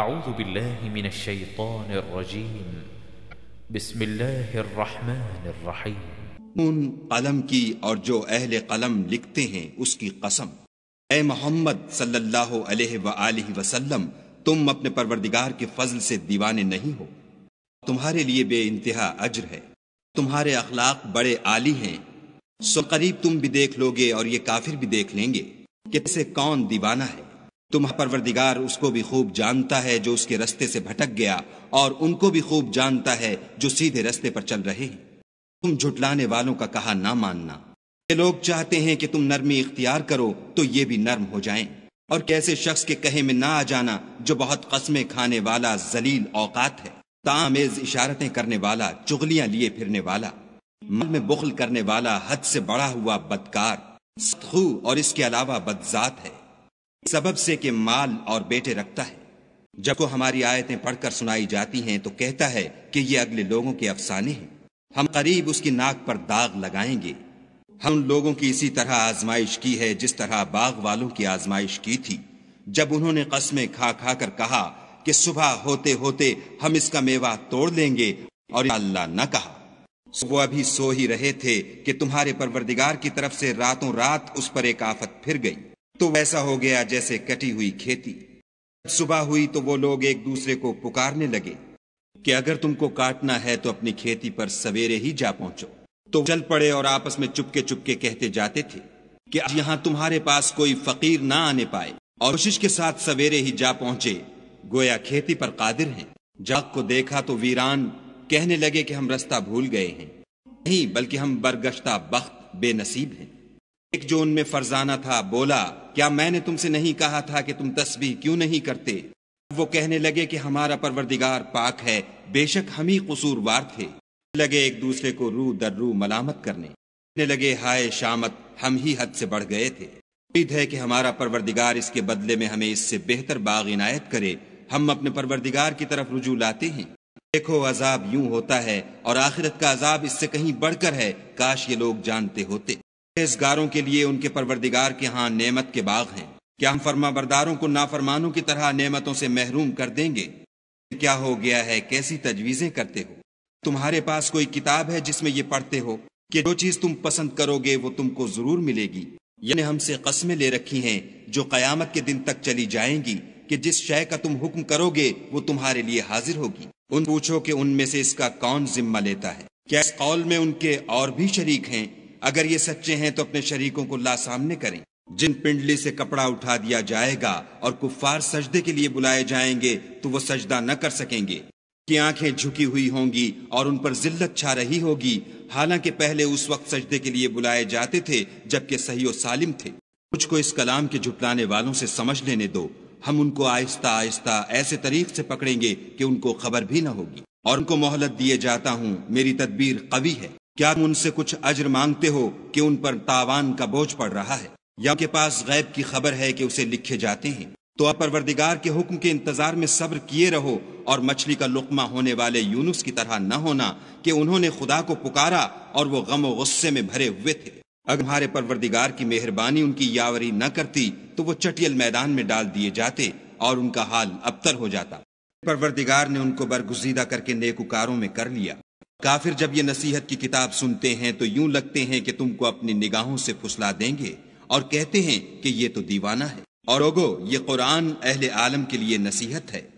أعوذ بالله من الشيطان الرجيم بسم الله الرحمन الرحيم उन कलम की और जो अहले कलम लिखते हैं उसकी कसम ए मोहम्मद सल्लल्लाहु अलैहि वआलैहि वसल्लम तुम अपने परवरदिगार के फजल से दीवाने नहीं हो तुम्हारे लिए बे इंतहा अज्र है तुम्हारे अखलाक बड़े आली हैं सो करीब तुम भी देख लोगे और ये काफिर भी देख लेंगे कि कैसे कौन दीवाना है तुम परवरदिगार उसको भी खूब जानता है जो उसके रस्ते से भटक गया और उनको भी खूब जानता है जो सीधे रस्ते पर चल रहे हैं तुम झुटलाने वालों का कहा ना मानना ये लोग चाहते हैं कि तुम नरमी इख्तियार करो तो ये भी नर्म हो जाए और कैसे शख्स के कहे में ना आ जाना जो बहुत कस्में खाने वाला जलील औकात है तामेज इशारते करने वाला चुगलियां लिए फिरने वाला मन में बुखल करने वाला हद से बड़ा हुआ बदकार सतखू और इसके अलावा बदजात है सबब से के माल और बेटे रखता है जब को हमारी आयतें पढ़कर सुनाई जाती हैं तो कहता है कि ये अगले लोगों के अफसाने हैं हम करीब उसकी नाक पर दाग लगाएंगे हम लोगों की इसी तरह आजमाइश की है जिस तरह बाग वालों की आजमाइश की थी जब उन्होंने कस्में खा खा कर कहा कि सुबह होते होते हम इसका मेवा तोड़ लेंगे और अल्लाह न कहा वो अभी सो ही रहे थे कि तुम्हारे परवरदिगार की तरफ से रातों रात उस पर एक आफत फिर गई तो वैसा हो गया जैसे कटी हुई खेती सुबह हुई तो वो लोग एक दूसरे को पुकारने लगे कि अगर तुमको काटना है तो अपनी खेती पर सवेरे ही जा पहुंचो तो चल पड़े और आपस में चुपके चुपके कहते जाते थे कि यहां तुम्हारे पास कोई फकीर ना आने पाए और कोशिश के साथ सवेरे ही जा पहुंचे गोया खेती पर कादिर हैं जाग को देखा तो वीरान कहने लगे कि हम रास्ता भूल गए हैं नहीं बल्कि हम बरगश्ता बख्त बेनसीब हैं एक जो उनमें फरजाना था बोला क्या मैंने तुमसे नहीं कहा था कि तुम तस्वीर क्यों नहीं करते वो कहने लगे कि हमारा परवरदिगार पाक है बेशक हम ही कसूरवार थे लगे एक दूसरे को रू दर रू मलामत करने लगे हाय शामत हम ही हद से बढ़ गए थे उम्मीद है कि हमारा परवरदिगार इसके बदले में हमें इससे बेहतर बाग इनायत करे हम अपने परवरदिगार की तरफ रुजू लाते हैं देखो अजाब यूं होता है और आखिरत का अजाब इससे कहीं बढ़कर है काश ये लोग जानते होते परहेजगारों के लिए उनके परवरदिगार के यहाँ नेमत के बाग हैं क्या हम फर्मा बरदारों को नाफरमानों की तरह नेमतों से महरूम कर देंगे क्या हो गया है कैसी तजवीज़ें करते हो तुम्हारे पास कोई किताब है जिसमें ये पढ़ते हो कि जो चीज़ तुम पसंद करोगे वो तुमको ज़रूर मिलेगी यानी हमसे कस्में ले रखी हैं जो क़यामत के दिन तक चली जाएंगी कि जिस शय का तुम हुक्म करोगे वो तुम्हारे लिए हाजिर होगी उन पूछो कि उनमें से इसका कौन जिम्मा लेता है क्या इस कौल में उनके और भी शरीक हैं अगर ये सच्चे हैं तो अपने शरीकों को ला सामने करें जिन पिंडली से कपड़ा उठा दिया जाएगा और कुफार सजदे के लिए बुलाए जाएंगे तो वो सजदा न कर सकेंगे कि आंखें झुकी हुई होंगी और उन पर जिल्लत छा रही होगी हालांकि पहले उस वक्त सजदे के लिए बुलाए जाते थे जबकि सही और सालिम थे मुझको इस कलाम के झुटलाने वालों से समझ लेने दो हम उनको आहिस्ता आहिस्ता ऐसे तरीक से पकड़ेंगे कि उनको खबर भी ना होगी और उनको मोहलत दिए जाता हूँ मेरी तदबीर कवि है क्या तुम उनसे कुछ अजर मांगते हो कि उन पर तावान का बोझ पड़ रहा है या उनके पास गैब की खबर है कि उसे लिखे जाते हैं तो अपरवरदिगार के हुक्म के इंतजार में सब्र किए रहो और मछली का लुकमा होने वाले यूनुस की तरह न होना कि उन्होंने खुदा को पुकारा और वो गम गुस्से में भरे हुए थे अगर हमारे परवरदिगार की मेहरबानी उनकी यावरी न करती तो वो चटियल मैदान में डाल दिए जाते और उनका हाल अबतर हो जाता परवरदिगार ने उनको बरगुजीदा करके नेकुकारों में कर लिया काफिर जब ये नसीहत की किताब सुनते हैं तो यूं लगते हैं कि तुमको अपनी निगाहों से फुसला देंगे और कहते हैं कि ये तो दीवाना है और ओगो ये कुरान अहले आलम के लिए नसीहत है